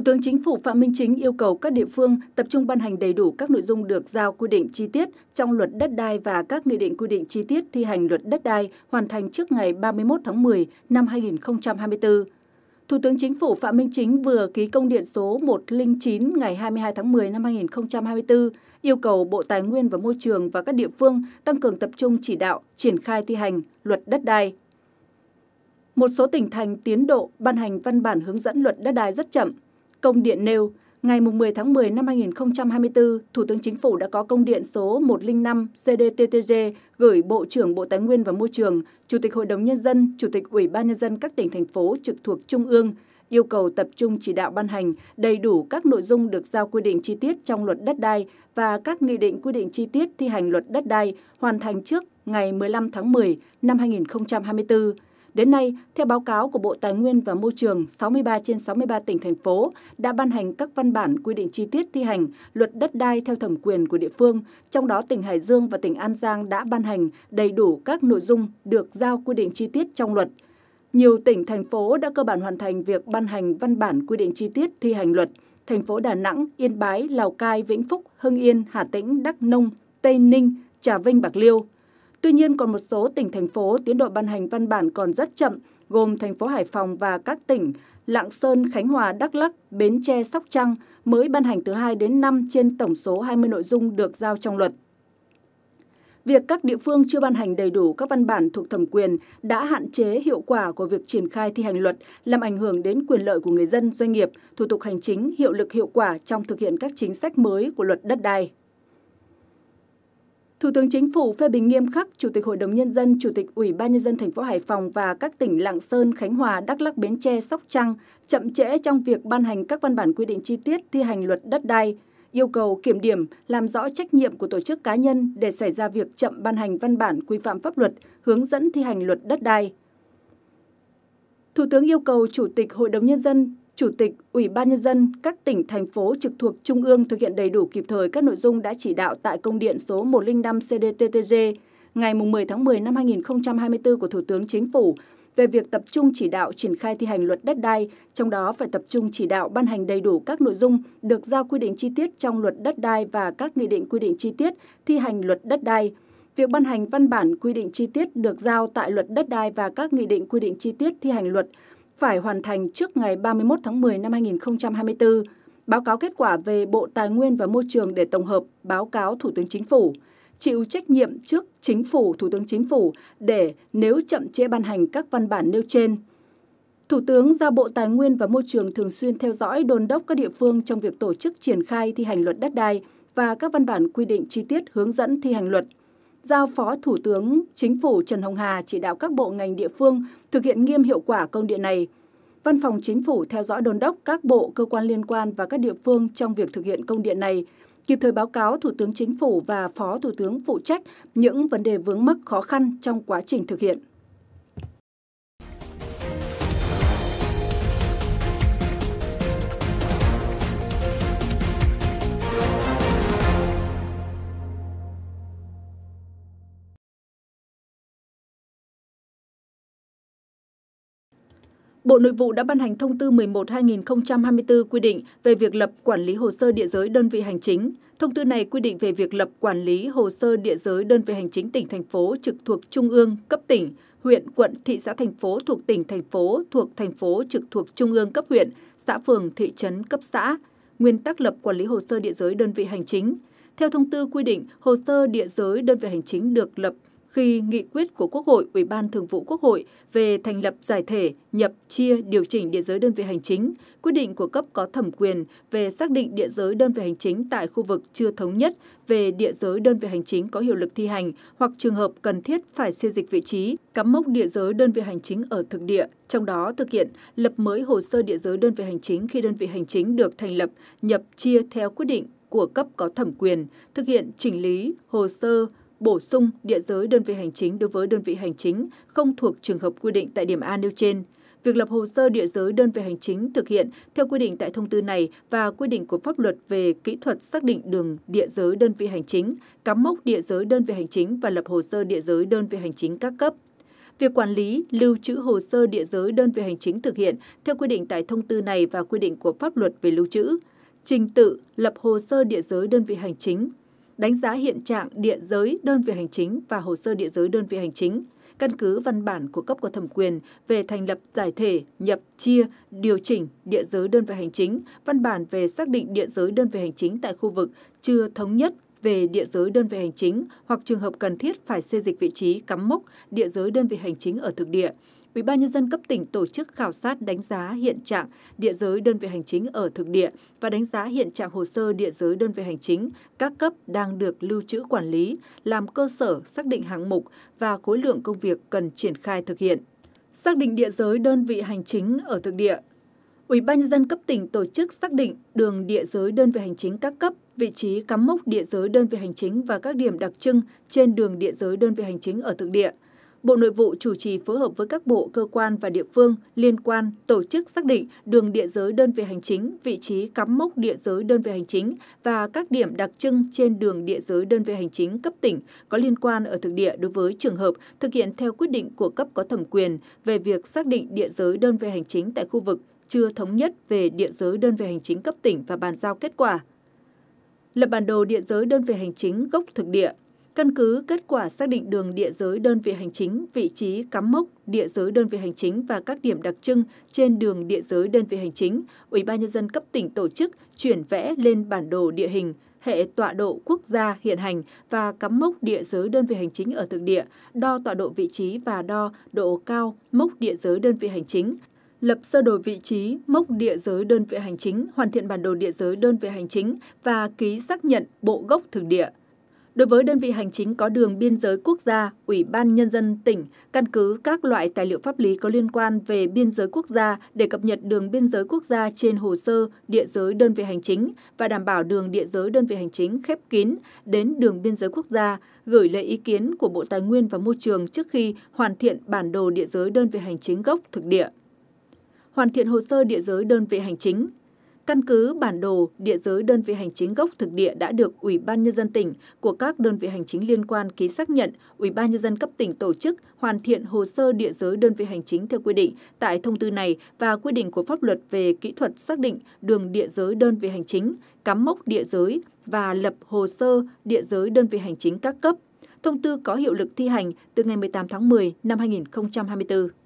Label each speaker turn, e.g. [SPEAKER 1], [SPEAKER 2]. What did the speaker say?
[SPEAKER 1] Thủ tướng Chính phủ Phạm Minh Chính yêu cầu các địa phương tập trung ban hành đầy đủ các nội dung được giao quy định chi tiết trong luật đất đai và các nghị định quy định chi tiết thi hành luật đất đai hoàn thành trước ngày 31 tháng 10 năm 2024. Thủ tướng Chính phủ Phạm Minh Chính vừa ký công điện số 109 ngày 22 tháng 10 năm 2024 yêu cầu Bộ Tài nguyên và Môi trường và các địa phương tăng cường tập trung chỉ đạo triển khai thi hành luật đất đai. Một số tỉnh thành tiến độ ban hành văn bản hướng dẫn luật đất đai rất chậm, Công điện nêu, ngày 10 tháng 10 năm 2024, Thủ tướng Chính phủ đã có công điện số 105 CDTTG gửi Bộ trưởng Bộ Tài nguyên và Môi trường, Chủ tịch Hội đồng Nhân dân, Chủ tịch Ủy ban Nhân dân các tỉnh, thành phố trực thuộc Trung ương, yêu cầu tập trung chỉ đạo ban hành đầy đủ các nội dung được giao quy định chi tiết trong luật đất đai và các nghị định quy định chi tiết thi hành luật đất đai hoàn thành trước ngày 15 tháng 10 năm 2024 Đến nay, theo báo cáo của Bộ Tài nguyên và Môi trường, 63 trên 63 tỉnh thành phố đã ban hành các văn bản quy định chi tiết thi hành luật đất đai theo thẩm quyền của địa phương, trong đó tỉnh Hải Dương và tỉnh An Giang đã ban hành đầy đủ các nội dung được giao quy định chi tiết trong luật. Nhiều tỉnh thành phố đã cơ bản hoàn thành việc ban hành văn bản quy định chi tiết thi hành luật. Thành phố Đà Nẵng, Yên Bái, Lào Cai, Vĩnh Phúc, Hưng Yên, Hà Tĩnh, Đắk Nông, Tây Ninh, Trà Vinh, Bạc Liêu – Tuy nhiên, còn một số tỉnh, thành phố tiến độ ban hành văn bản còn rất chậm, gồm thành phố Hải Phòng và các tỉnh Lạng Sơn, Khánh Hòa, Đắk Lắc, Bến Tre, Sóc Trăng mới ban hành từ 2 đến 5 trên tổng số 20 nội dung được giao trong luật. Việc các địa phương chưa ban hành đầy đủ các văn bản thuộc thẩm quyền đã hạn chế hiệu quả của việc triển khai thi hành luật, làm ảnh hưởng đến quyền lợi của người dân, doanh nghiệp, thủ tục hành chính, hiệu lực hiệu quả trong thực hiện các chính sách mới của luật đất đai. Thủ tướng Chính phủ phê bình nghiêm khắc Chủ tịch Hội đồng Nhân dân, Chủ tịch Ủy ban Nhân dân thành phố Hải Phòng và các tỉnh Lạng Sơn, Khánh Hòa, Đắk Lắc, Bến Tre, Sóc Trăng chậm trễ trong việc ban hành các văn bản quy định chi tiết thi hành luật đất đai, yêu cầu kiểm điểm, làm rõ trách nhiệm của tổ chức cá nhân để xảy ra việc chậm ban hành văn bản quy phạm pháp luật, hướng dẫn thi hành luật đất đai. Thủ tướng yêu cầu Chủ tịch Hội đồng Nhân dân, Chủ tịch Ủy ban Nhân dân các tỉnh, thành phố trực thuộc Trung ương thực hiện đầy đủ kịp thời các nội dung đã chỉ đạo tại Công điện số 105 CDTTG ngày 10 tháng 10 năm 2024 của Thủ tướng Chính phủ về việc tập trung chỉ đạo triển khai thi hành luật đất đai, trong đó phải tập trung chỉ đạo ban hành đầy đủ các nội dung được giao quy định chi tiết trong luật đất đai và các nghị định quy định chi tiết thi hành luật đất đai. Việc ban hành văn bản quy định chi tiết được giao tại luật đất đai và các nghị định quy định chi tiết thi hành luật phải hoàn thành trước ngày 31 tháng 10 năm 2024, báo cáo kết quả về Bộ Tài nguyên và Môi trường để tổng hợp báo cáo Thủ tướng Chính phủ, chịu trách nhiệm trước Chính phủ, Thủ tướng Chính phủ để nếu chậm trễ ban hành các văn bản nêu trên. Thủ tướng giao Bộ Tài nguyên và Môi trường thường xuyên theo dõi đôn đốc các địa phương trong việc tổ chức triển khai thi hành luật đất đai và các văn bản quy định chi tiết hướng dẫn thi hành luật – giao Phó Thủ tướng Chính phủ Trần Hồng Hà chỉ đạo các bộ ngành địa phương thực hiện nghiêm hiệu quả công điện này. Văn phòng Chính phủ theo dõi đôn đốc các bộ, cơ quan liên quan và các địa phương trong việc thực hiện công điện này, kịp thời báo cáo Thủ tướng Chính phủ và Phó Thủ tướng phụ trách những vấn đề vướng mắc khó khăn trong quá trình thực hiện. Bộ Nội vụ đã ban hành thông tư 11/2024 quy định về việc lập quản lý hồ sơ địa giới đơn vị hành chính. Thông tư này quy định về việc lập quản lý hồ sơ địa giới đơn vị hành chính tỉnh thành phố trực thuộc trung ương, cấp tỉnh, huyện, quận, thị xã thành phố thuộc tỉnh thành phố thuộc thành phố trực thuộc trung ương cấp huyện, xã phường, thị trấn cấp xã. Nguyên tắc lập quản lý hồ sơ địa giới đơn vị hành chính. Theo thông tư quy định, hồ sơ địa giới đơn vị hành chính được lập khi nghị quyết của Quốc hội, Ủy ban Thường vụ Quốc hội về thành lập giải thể, nhập, chia, điều chỉnh địa giới đơn vị hành chính, quyết định của cấp có thẩm quyền về xác định địa giới đơn vị hành chính tại khu vực chưa thống nhất về địa giới đơn vị hành chính có hiệu lực thi hành hoặc trường hợp cần thiết phải xê dịch vị trí, cắm mốc địa giới đơn vị hành chính ở thực địa, trong đó thực hiện lập mới hồ sơ địa giới đơn vị hành chính khi đơn vị hành chính được thành lập, nhập, chia theo quyết định của cấp có thẩm quyền, thực hiện chỉnh lý hồ sơ bổ sung địa giới đơn vị hành chính đối với đơn vị hành chính không thuộc trường hợp quy định tại điểm A nêu trên. Việc lập hồ sơ địa giới đơn vị hành chính thực hiện theo quy định tại thông tư này và quy định của pháp luật về kỹ thuật xác định đường địa giới đơn vị hành chính, cắm mốc địa giới đơn vị hành chính và lập hồ sơ địa giới đơn vị hành chính các cấp. Việc quản lý, lưu trữ hồ sơ địa giới đơn vị hành chính thực hiện theo quy định tại thông tư này và quy định của pháp luật về lưu trữ trình tự lập hồ sơ địa giới đơn vị hành chính đánh giá hiện trạng địa giới đơn vị hành chính và hồ sơ địa giới đơn vị hành chính, căn cứ văn bản của cấp có thẩm quyền về thành lập giải thể, nhập, chia, điều chỉnh địa giới đơn vị hành chính, văn bản về xác định địa giới đơn vị hành chính tại khu vực chưa thống nhất về địa giới đơn vị hành chính hoặc trường hợp cần thiết phải xây dịch vị trí cắm mốc địa giới đơn vị hành chính ở thực địa, Ủy ban nhân dân cấp tỉnh tổ chức khảo sát đánh giá hiện trạng địa giới đơn vị hành chính ở thực địa và đánh giá hiện trạng hồ sơ địa giới đơn vị hành chính các cấp đang được lưu trữ quản lý, làm cơ sở xác định hạng mục và khối lượng công việc cần triển khai thực hiện. Xác định địa giới đơn vị hành chính ở thực địa, Ủy ban nhân dân cấp tỉnh tổ chức xác định đường địa giới đơn vị hành chính các cấp, vị trí cắm mốc địa giới đơn vị hành chính và các điểm đặc trưng trên đường địa giới đơn vị hành chính ở thực địa – Bộ Nội vụ chủ trì phối hợp với các bộ, cơ quan và địa phương liên quan tổ chức xác định đường địa giới đơn vị hành chính, vị trí cắm mốc địa giới đơn vị hành chính và các điểm đặc trưng trên đường địa giới đơn vị hành chính cấp tỉnh có liên quan ở thực địa đối với trường hợp thực hiện theo quyết định của cấp có thẩm quyền về việc xác định địa giới đơn vị hành chính tại khu vực chưa thống nhất về địa giới đơn vị hành chính cấp tỉnh và bàn giao kết quả. Lập bản đồ địa giới đơn vị hành chính gốc thực địa Căn cứ kết quả xác định đường địa giới đơn vị hành chính, vị trí cắm mốc địa giới đơn vị hành chính và các điểm đặc trưng trên đường địa giới đơn vị hành chính, Ủy ban nhân dân cấp tỉnh tổ chức chuyển vẽ lên bản đồ địa hình hệ tọa độ quốc gia hiện hành và cắm mốc địa giới đơn vị hành chính ở thực địa, đo tọa độ vị trí và đo độ cao mốc địa giới đơn vị hành chính, lập sơ đồ vị trí, mốc địa giới đơn vị hành chính, hoàn thiện bản đồ địa giới đơn vị hành chính và ký xác nhận bộ gốc thực địa. Đối với đơn vị hành chính có đường biên giới quốc gia, Ủy ban Nhân dân tỉnh căn cứ các loại tài liệu pháp lý có liên quan về biên giới quốc gia để cập nhật đường biên giới quốc gia trên hồ sơ địa giới đơn vị hành chính và đảm bảo đường địa giới đơn vị hành chính khép kín đến đường biên giới quốc gia, gửi lấy ý kiến của Bộ Tài nguyên và Môi trường trước khi hoàn thiện bản đồ địa giới đơn vị hành chính gốc thực địa. Hoàn thiện hồ sơ địa giới đơn vị hành chính, Căn cứ bản đồ, địa giới đơn vị hành chính gốc thực địa đã được Ủy ban Nhân dân tỉnh của các đơn vị hành chính liên quan ký xác nhận, Ủy ban Nhân dân cấp tỉnh tổ chức hoàn thiện hồ sơ địa giới đơn vị hành chính theo quy định tại thông tư này và quy định của pháp luật về kỹ thuật xác định đường địa giới đơn vị hành chính, cắm mốc địa giới và lập hồ sơ địa giới đơn vị hành chính các cấp. Thông tư có hiệu lực thi hành từ ngày 18 tháng 10 năm 2024.